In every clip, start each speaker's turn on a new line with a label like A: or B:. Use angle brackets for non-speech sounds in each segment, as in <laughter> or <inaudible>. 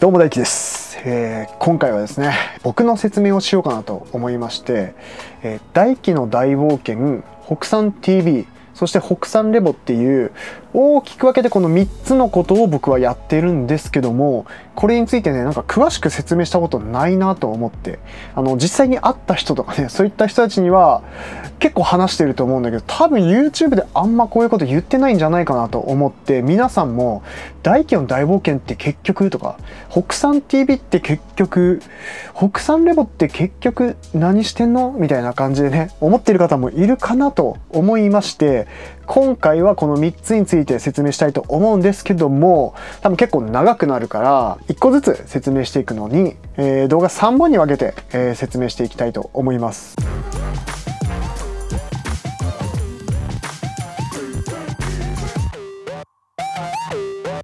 A: どうも大輝です、えー、今回はですね僕の説明をしようかなと思いまして、えー、大輝の大冒険北山 TV そして北山レボっていう大きく分けてこの3つのことを僕はやってるんですけども、これについてね、なんか詳しく説明したことないなと思って、あの、実際に会った人とかね、そういった人たちには結構話してると思うんだけど、多分 YouTube であんまこういうこと言ってないんじゃないかなと思って、皆さんも、大気の大冒険って結局とか、北山 TV って結局、北山レボって結局何してんのみたいな感じでね、思ってる方もいるかなと思いまして、今回はこの3つについてて説明したいと思うんですけども、多分結構長くなるから、1個ずつ説明していくのに、えー、動画3本に分けて、えー、説明していきたいと思います。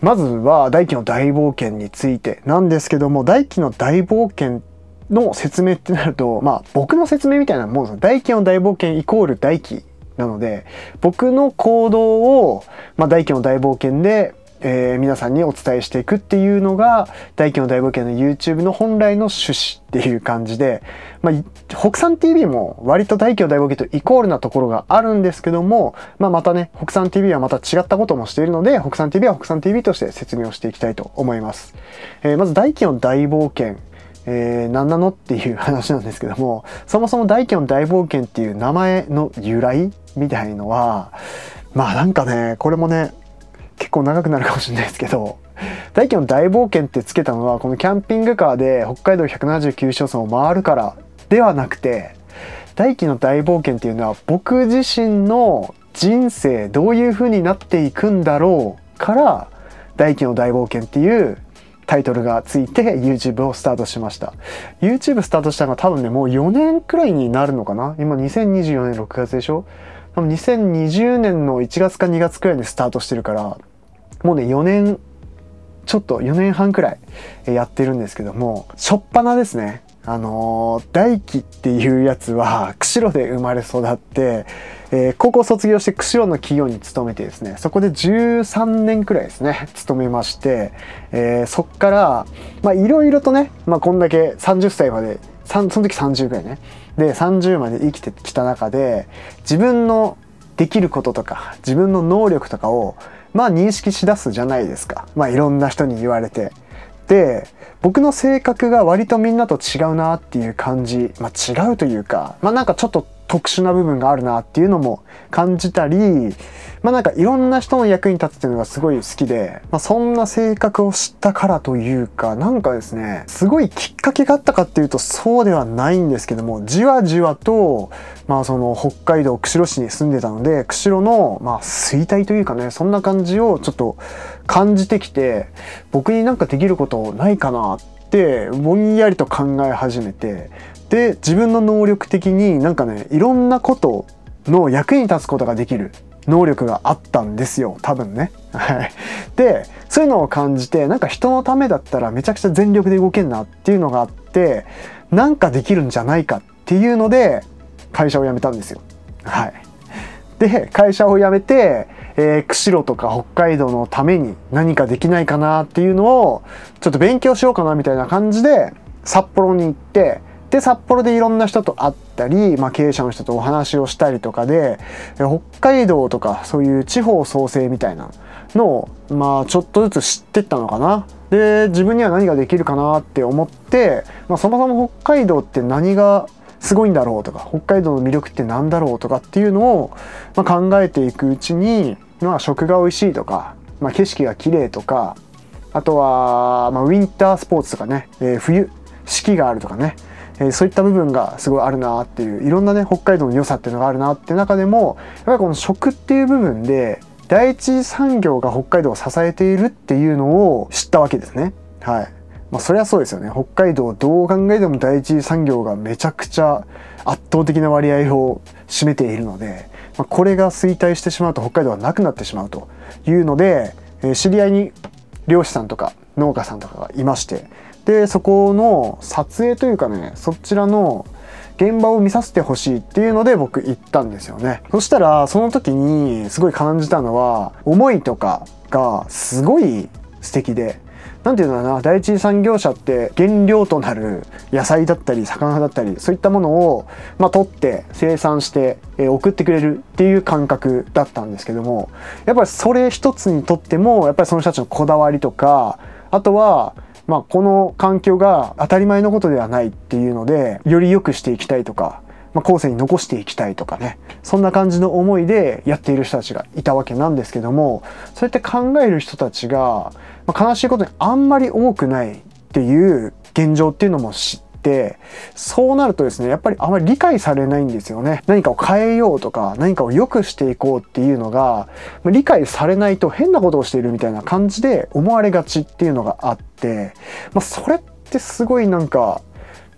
A: まずは大気の大冒険についてなんですけども、大気の大冒険の説明ってなると、まあ僕の説明みたいなもんです。大気の大冒険イコール大気なので、僕の行動をまあ、大家の大冒険で、えー、皆さんにお伝えしていくっていうのが、大家の大冒険の YouTube の本来の趣旨っていう感じで、まあ、北山 TV も割と大家の大冒険とイコールなところがあるんですけども、まあ、またね、北山 TV はまた違ったこともしているので、北山 TV は北山 TV として説明をしていきたいと思います。えー、まず大家の大冒険、えー、何なのっていう話なんですけどもそもそも大家の大冒険っていう名前の由来みたいのは、まあなんかねこれもね結構長くなるかもしれないですけど大輝の大冒険ってつけたのはこのキャンピングカーで北海道179市町村を回るからではなくて大輝の大冒険っていうのは僕自身の人生どういう風になっていくんだろうから大輝の大冒険っていうタイトルがついて YouTube をスタートしました。YouTube スタートしたのが多分ね、もう4年くらいになるのかな今2024年6月でしょあの2020年の1月か2月くらいにスタートしてるからもうね4年ちょっと4年半くらいやってるんですけども初っ端ですねあのー、大輝っていうやつは釧路で生まれ育って、えー、高校卒業して釧路の企業に勤めてですねそこで13年くらいですね勤めまして、えー、そっからまあいろいろとね、まあ、こんだけ30歳までその時30くらいねで30まで生きてきた中で自分のできることとか自分の能力とかをまあ認識しだすじゃないですかまあいろんな人に言われてで僕の性格が割とみんなと違うなっていう感じまあ違うというかまあなんかちょっと特殊な部分があるなっていうのも感じたり、まあなんかいろんな人の役に立つっていうのがすごい好きで、まあそんな性格を知ったからというか、なんかですね、すごいきっかけがあったかっていうとそうではないんですけども、じわじわと、まあその北海道釧路市に住んでたので、釧路のまあ衰退というかね、そんな感じをちょっと感じてきて、僕になんかできることないかなって、ぼんやりと考え始めてで自分の能力的になんかねいろんなことの役に立つことができる能力があったんですよ多分ね。はい、でそういうのを感じてなんか人のためだったらめちゃくちゃ全力で動けんなっていうのがあってなんかできるんじゃないかっていうので会社を辞めたんですよ。はい、で会社を辞めて、えー、釧路とか北海道のために何かできないかなっていうのをちょっと勉強しようかなみたいな感じで札幌に行ってで札幌でいろんな人と会ったり、まあ、経営者の人とお話をしたりとかで北海道とかそういう地方創生みたいなのを、まあ、ちょっとずつ知ってったのかな。で自分には何ができるかなって思って、まあ、そもそも北海道って何がすごいんだろうとか北海道の魅力って何だろうとかっていうのを、まあ、考えていくうちに、まあ、食が美味しいとか、まあ、景色が綺麗とかあとは、まあ、ウィンタースポーツとかね、えー、冬四季があるとかねえー、そういった部分がすごいあるなっていういろんなね北海道の良さっていうのがあるなっていう中でもやっぱりこの食っていう部分で第一産業が北海道を支えているっていうのを知ったわけですね。はい。まあそりゃそうですよね。北海道どう考えても第一産業がめちゃくちゃ圧倒的な割合を占めているので、まこれが衰退してしまうと北海道はなくなってしまうというので、えー、知り合いに漁師さんとか農家さんとかがいまして、でそこの撮影というかねそちらの現場を見させてほしいっていうので僕行ったんですよねそしたらその時にすごい感じたのは思いとかがすごい素敵で何て言うんだろうな第一次産業者って原料となる野菜だったり魚だったりそういったものを、まあ、取って生産して、え送ってくれるっていう感覚だったんですけどもやっぱりそれ一つにとってもやっぱりその人たちのこだわりとかあとはまあ、この環境が当たり前のことではないっていうので、より良くしていきたいとか、まあ、後世に残していきたいとかね、そんな感じの思いでやっている人たちがいたわけなんですけども、そうやって考える人たちが、まあ、悲しいことにあんまり多くないっていう現状っていうのも知って、て、そうなるとですね、やっぱりあまり理解されないんですよね。何かを変えようとか、何かを良くしていこうっていうのが、理解されないと変なことをしているみたいな感じで思われがちっていうのがあって、まあ、それってすごいなんか、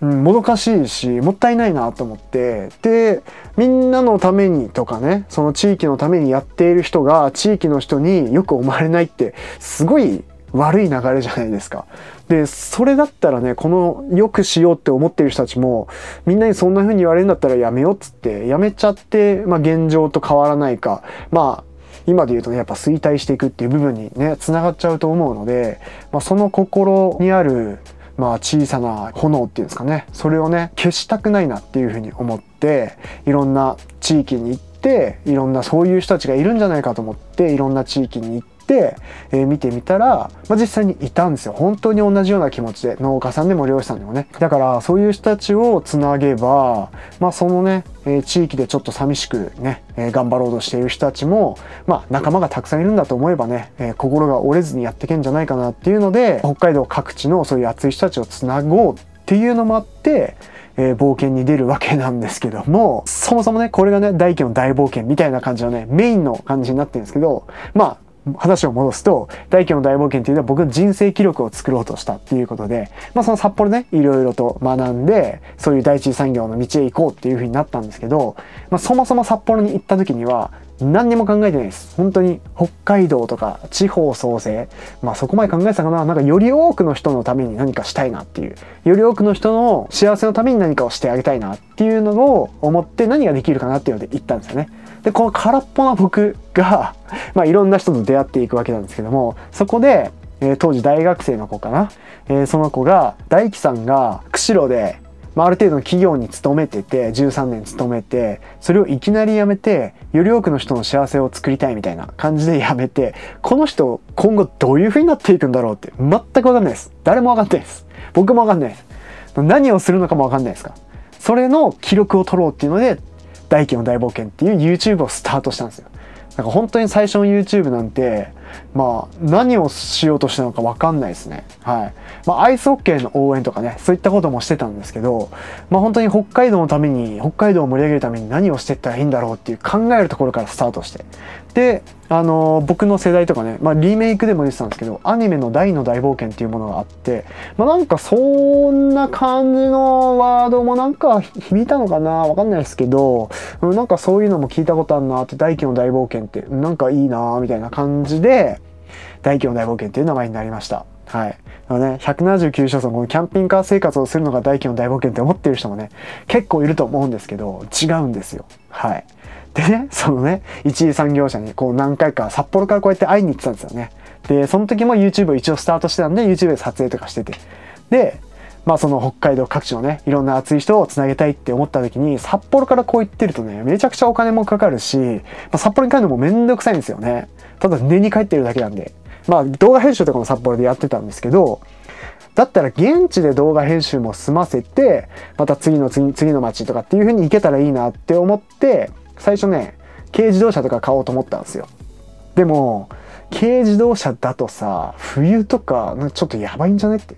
A: うん、もどかしいし、もったいないなと思って、で、みんなのためにとかね、その地域のためにやっている人が地域の人によく思われないって、すごい悪い流れじゃないですか。で、それだったらね、この良くしようって思ってる人たちも、みんなにそんな風に言われるんだったらやめようっつって、やめちゃって、まあ現状と変わらないか、まあ今で言うとね、やっぱ衰退していくっていう部分にね、繋がっちゃうと思うので、まあその心にある、まあ小さな炎っていうんですかね、それをね、消したくないなっていう風に思って、いろんな地域に行って、いろんなそういう人たちがいるんじゃないかと思って、いろんな地域に行って、、えー、見てみたら、まあ、実際にいたんですよ本当に同じような気持ちで農家さんでも漁師さんでもねだからそういう人たちをつなげば、まあ、そのね、えー、地域でちょっと寂しくね、えー、頑張ろうとしている人たちも、まあ、仲間がたくさんいるんだと思えばね、え心が折れずにやっていけんじゃないかなっていうので北海道各地のそういう熱い人たちをつなごうっていうのもあってえー、冒険に出るわけなんですけども、そもそもね、これがね、大家の大冒険みたいな感じのね、メインの感じになってるんですけど、まあ、話を戻すと、大京の大冒険っていうのは僕の人生記録を作ろうとしたっていうことで、まあその札幌ね、いろいろと学んで、そういう第一次産業の道へ行こうっていうふうになったんですけど、まあそもそも札幌に行った時には、何にも考えてないです。本当に北海道とか地方創生。まあそこまで考えてたかな。なんかより多くの人のために何かしたいなっていう。より多くの人の幸せのために何かをしてあげたいなっていうのを思って何ができるかなっていうので行ったんですよね。で、この空っぽな僕が、<laughs> まあ、いろんな人と出会っていくわけなんですけども、そこで、えー、当時大学生の子かな、えー、その子が、大樹さんが釧路で、まあ、ある程度の企業に勤めてて、13年勤めて、それをいきなり辞めて、より多くの人の幸せを作りたいみたいな感じで辞めて、この人、今後どういう風になっていくんだろうって、全くわかんないです。誰もわかんないです。僕もわかんないです。何をするのかもわかんないですか。それの記録を取ろうっていうので大輝の大冒険っていう YouTube をスタートしたんですよ。なんか本当に最初の YouTube なんてまあ、何をしようとしたのかわかんないですね。はい。まあ、アイスホッケーの応援とかね、そういったこともしてたんですけど、まあ本当に北海道のために、北海道を盛り上げるために何をしていったらいいんだろうっていう考えるところからスタートして。で、あのー、僕の世代とかね、まあリメイクでも言ってたんですけど、アニメの大の大冒険っていうものがあって、まあなんかそんな感じのワードもなんか響いたのかなわかんないですけど、なんかそういうのも聞いたことあるなって、大輝の大冒険って、なんかいいなみたいな感じで、大規模大冒険という名前になりました。はい。あのね、179所村、このキャンピングカー生活をするのが大規模大冒険って思ってる人もね、結構いると思うんですけど、違うんですよ。はい。でね、そのね、一次産業者にこう何回か札幌からこうやって会いに行ってたんですよね。で、その時も YouTube を一応スタートしてたんで、YouTube で撮影とかしてて。で、まあその北海道各地のね、いろんな熱い人を繋げたいって思った時に、札幌からこう行ってるとね、めちゃくちゃお金もかかるし、まあ、札幌に帰るのもめんどくさいんですよね。ただ寝に帰ってるだけなんで。まあ動画編集とかも札幌でやってたんですけど、だったら現地で動画編集も済ませて、また次の次、次の街とかっていう風に行けたらいいなって思って、最初ね、軽自動車とか買おうと思ったんですよ。でも、軽自動車だとさ、冬とか、ちょっとやばいんじゃないって。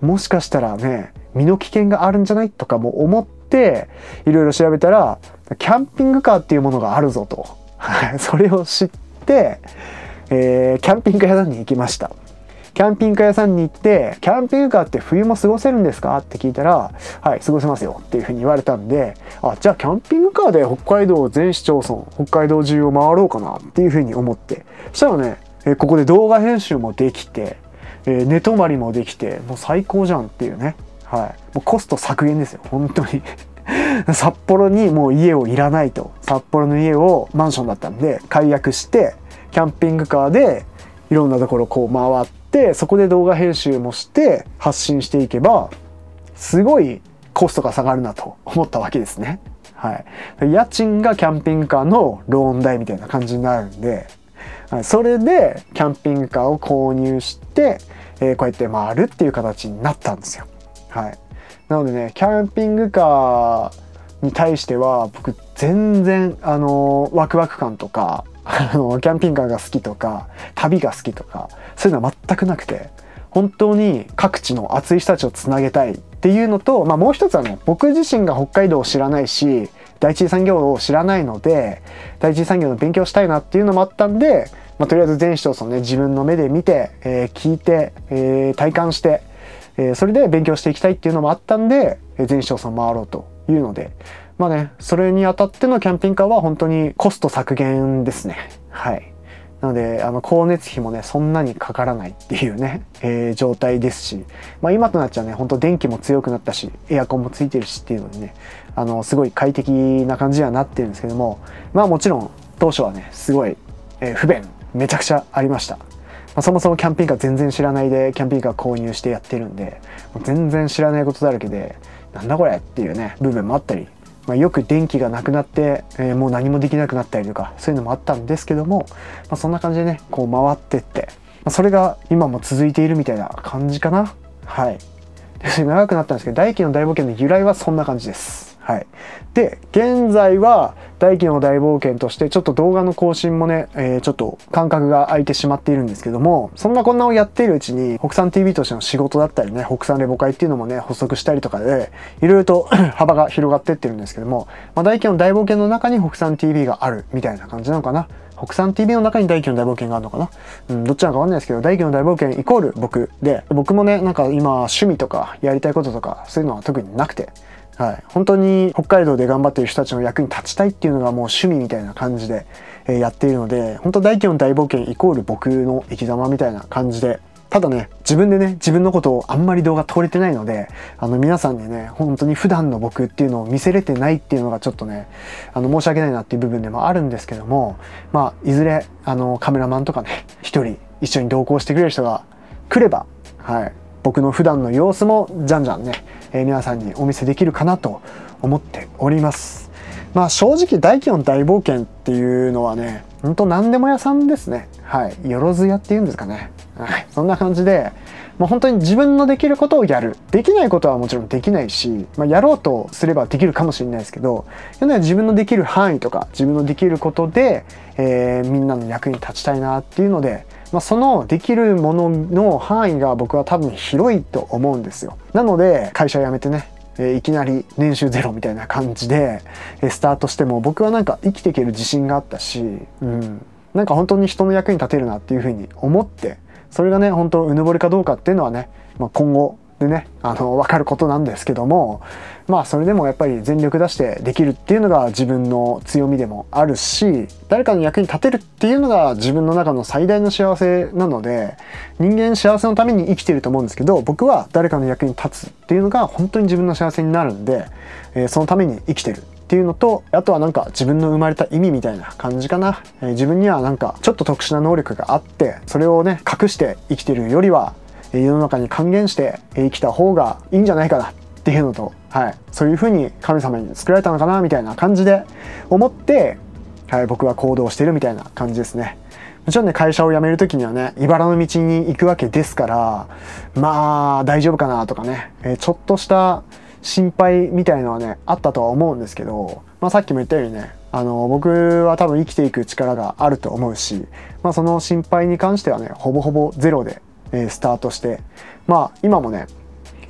A: もしかしたらね、身の危険があるんじゃないとかも思って、いろいろ調べたら、キャンピングカーっていうものがあるぞと。<laughs> それを知って、えー、キャンピング屋さんに行きました。キャンピングカー屋さんに行って、キャンピングカーって冬も過ごせるんですかって聞いたら、はい、過ごせますよっていうふうに言われたんで、あ、じゃあキャンピングカーで北海道全市町村、北海道中を回ろうかなっていうふうに思って。そしたらね、えここで動画編集もできて、え寝泊まりもできて、もう最高じゃんっていうね。はい。もうコスト削減ですよ、本当に <laughs> 札幌にもう家をいらないと。札幌の家をマンションだったんで解約して、キャンピングカーでいろんなところこう回ってそこで動画編集もして発信していけばすごいコストが下がるなと思ったわけですね。はい、家賃がキャンピングカーのローン代みたいな感じになるんで、はい、それでキャンピングカーを購入して、えー、こうやって回るっていう形になったんですよ。はい、なのでねキャンピングカーに対しては僕全然あのワクワク感とかあのキャンピングカーが好きとか旅が好きとかそういうのは全くなくて本当に各地の熱い人たちをつなげたいっていうのと、まあ、もう一つはね僕自身が北海道を知らないし第一次産業を知らないので第一次産業の勉強したいなっていうのもあったんで、まあ、とりあえず全市町村ね自分の目で見て、えー、聞いて、えー、体感して、えー、それで勉強していきたいっていうのもあったんで全市町村回ろうというのでまあね、それにあたってのキャンピングカーは本当にコスト削減ですね。はい。なので、あの、光熱費もね、そんなにかからないっていうね、<laughs> えー、状態ですし、まあ今となっちゃね、ほんと電気も強くなったし、エアコンもついてるしっていうのでね、あの、すごい快適な感じにはなってるんですけども、まあもちろん、当初はね、すごい、えー、不便、めちゃくちゃありました。まあ、そもそもキャンピングカー全然知らないで、キャンピングカー購入してやってるんで、全然知らないことだらけで、なんだこれっていうね、部分もあったりまあ、よく電気がなくなって、えー、もう何もできなくなったりとかそういうのもあったんですけども、まあ、そんな感じでねこう回ってって、まあ、それが今も続いているみたいな感じかなはい長くなったんですけど大輝の大冒険の由来はそんな感じですはい。で、現在は大気の大冒険としてちょっと動画の更新もね、えー、ちょっと間隔が空いてしまっているんですけども、そんなこんなをやっているうちに、北山 TV としての仕事だったりね、北山レボ会っていうのもね、発足したりとかで、いろいろと <coughs> 幅が広がってってるんですけども、まあ、大気の大冒険の中に北山 TV があるみたいな感じなのかな。北山 TV の中に大気の大冒険があるのかなうん、どっちなのかわかんないですけど、大気の大冒険イコール僕で、僕もね、なんか今趣味とかやりたいこととかそういうのは特になくて、はい、本当に北海道で頑張ってる人たちの役に立ちたいっていうのがもう趣味みたいな感じで、えやっているので本当大企業の大冒険イコール僕の生き様みたいな感じでただね、自分でね、自分のことをあんまり動画撮れてないので、あの皆さんにね、本当に普段の僕っていうのを見せれてないっていうのがちょっとね、あの申し訳ないなっていう部分でもあるんですけども、まあ、いずれ、あの、カメラマンとかね、一人一緒に同行してくれる人が来れば、はい、僕の普段の様子もじゃんじゃんね、えー、皆さんにお見せできるかなと思っております。まあ正直大気の大冒険っていうのはね、ほんと何でも屋さんですね。はい。よろず屋っていうんですかね。はい。そんな感じで、もう本当に自分のできることをやる。できないことはもちろんできないし、まあ、やろうとすればできるかもしれないですけど、でも自分のできる範囲とか、自分のできることで、えー、みんなの役に立ちたいなっていうので、まあ、そのできるものの範囲が僕は多分広いと思うんですよ。なので会社辞めてねえいきなり年収ゼロみたいな感じで、えスタートしても僕はなんか生きていける自信があったし、うん、なんか本当に人の役に立てるなっていうふうに思ってそれがね本当うぬぼれかどうかっていうのはね、まあ、今後でねあの分かることなんですけどもまあそれでもやっぱり全力出してできるっていうのが自分の強みでもあるし誰かの役に立てるっていうのが自分の中の最大の幸せなので人間幸せのために生きてると思うんですけど僕は誰かの役に立つっていうのが本当に自分の幸せになるんで、えー、そのために生きてるっていうのとあとはなんか自分の生まれた意味みたいな感じかな、えー、自分にはなんかちょっと特殊な能力があってそれをね隠して生きてるよりは世の中に還元して生きた方がいいんじゃないかなっっていうのと、はい、そういうふうに神様に作られたのかなみたいな感じで思って、はい、僕は行動してるみたいな感じですね。もちろんね、会社を辞める時にはね、茨の道に行くわけですから、まあ、大丈夫かなとかね、えちょっとした心配みたいのはね、あったとは思うんですけど、まあさっきも言ったようにね、あの、僕は多分生きていく力があると思うし、まあその心配に関してはね、ほぼほぼゼロで、えスタートして、まあ今もね、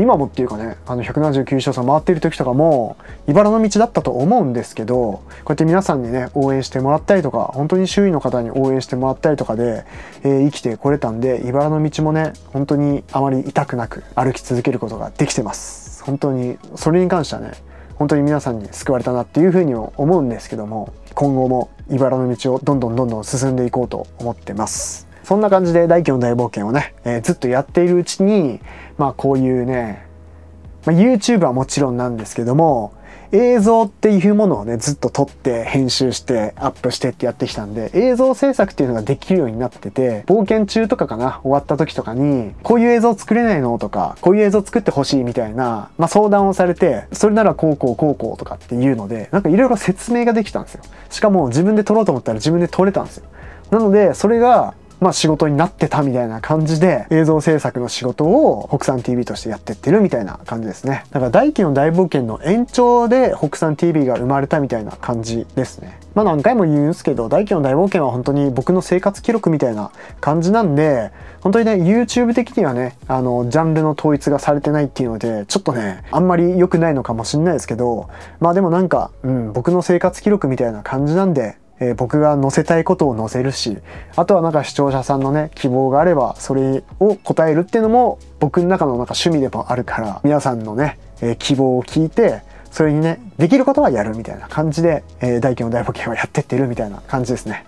A: 今もっていうかねあの179勝さん回ってる時とかも茨の道だったと思うんですけどこうやって皆さんにね応援してもらったりとか本当に周囲の方に応援してもらったりとかで、えー、生きてこれたんで茨の道もね本当にあまり痛くなく歩き続けることができてます本当にそれに関してはね本当に皆さんに救われたなっていうふうにも思うんですけども今後も茨の道をどんどんどんどん進んでいこうと思ってます。そんな感じで大輝の大冒険をね、えー、ずっとやっているうちに、まあこういうね、まあ、YouTube はもちろんなんですけども、映像っていうものをね、ずっと撮って編集してアップしてってやってきたんで、映像制作っていうのができるようになってて、冒険中とかかな、終わった時とかに、こういう映像作れないのとか、こういう映像作ってほしいみたいな、まあ、相談をされて、それならこうこうこうこうとかっていうので、なんかいろいろ説明ができたんですよ。しかも自分で撮ろうと思ったら自分で撮れたんですよ。なので、それが、まあ仕事になってたみたいな感じで映像制作の仕事を北山 TV としてやってってるみたいな感じですね。だから大気の大冒険の延長で北山 TV が生まれたみたいな感じですね。まあ何回も言うんですけど、大気の大冒険は本当に僕の生活記録みたいな感じなんで、本当にね、YouTube 的にはね、あの、ジャンルの統一がされてないっていうので、ちょっとね、あんまり良くないのかもしんないですけど、まあでもなんか、うん、僕の生活記録みたいな感じなんで、えー、僕が載せたいことを載せるし、あとはなんか視聴者さんのね、希望があれば、それを答えるっていうのも、僕の中のなんか趣味でもあるから、皆さんのね、えー、希望を聞いて、それにね、できることはやるみたいな感じで、えー、大の大冒険はやってってるみたいな感じですね。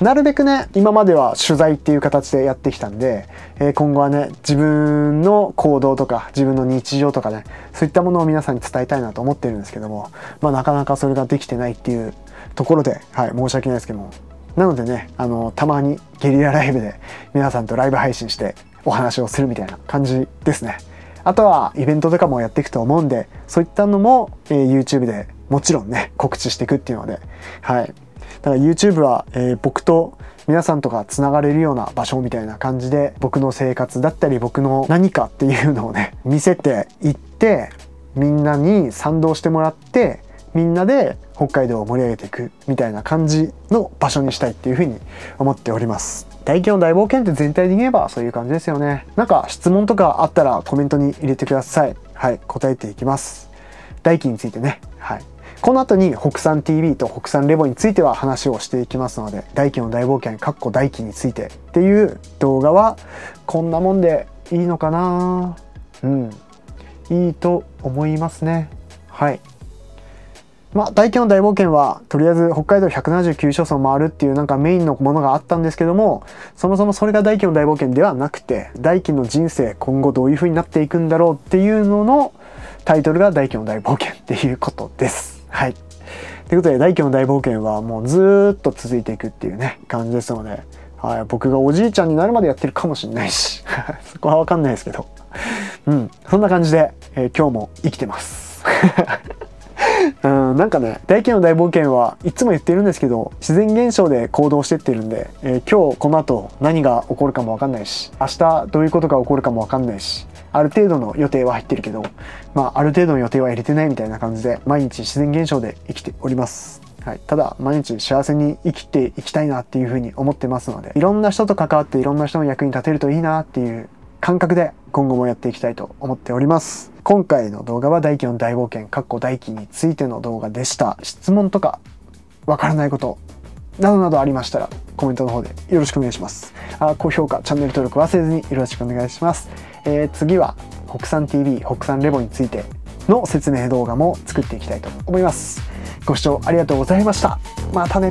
A: なるべくね、今までは取材っていう形でやってきたんで、えー、今後はね、自分の行動とか、自分の日常とかね、そういったものを皆さんに伝えたいなと思ってるんですけども、まあなかなかそれができてないっていうところで、はい、申し訳ないですけども。なのでね、あの、たまにゲリラライブで皆さんとライブ配信してお話をするみたいな感じですね。あとはイベントとかもやっていくと思うんで、そういったのも、えー、YouTube でもちろんね、告知していくっていうので、はい。だから YouTube は、えー、僕と皆さんとか繋がれるような場所みたいな感じで、僕の生活だったり、僕の何かっていうのをね、見せていって、みんなに賛同してもらって、みんなで北海道を盛り上げていくみたいな感じの場所にしたいっていうふうに思っております。大気の大冒険って全体で言えばそういう感じですよね。なんか質問とかあったらコメントに入れてください。はい、答えていきます。代金についてね。はい。この後に北山 TV と北山レボについては話をしていきますので、大金の大冒険、かっこ大気についてっていう動画はこんなもんでいいのかなうん。いいと思いますね。はい。まあ、大気の大冒険は、とりあえず北海道179所村あるっていうなんかメインのものがあったんですけども、そもそもそれが大気の大冒険ではなくて、大気の人生今後どういう風になっていくんだろうっていうののタイトルが大気の大冒険っていうことです。はい。ということで、大気の大冒険はもうずっと続いていくっていうね、感じですので、はい、僕がおじいちゃんになるまでやってるかもしんないし、<laughs> そこはわかんないですけど。うん、そんな感じで、えー、今日も生きてます。<laughs> うん、なんかね、大気の大冒険はいつも言ってるんですけど、自然現象で行動してってるんで、えー、今日この後何が起こるかもわかんないし、明日どういうことが起こるかもわかんないし、ある程度の予定は入ってるけど、まあ、ある程度の予定は入れてないみたいな感じで、毎日自然現象で生きております。はい、ただ毎日幸せに生きていきたいなっていうふうに思ってますのでいろんな人と関わっていろんな人の役に立てるといいなっていう感覚で今後もやっていきたいと思っております。今回の動画は大輝の大冒険、かっこ大輝についての動画でした。質問とか、わからないこと、などなどありましたら、コメントの方でよろしくお願いします。あ高評価、チャンネル登録忘れずによろしくお願いします。えー、次は、北山 TV、北山レボについての説明動画も作っていきたいと思います。ご視聴ありがとうございました。またね。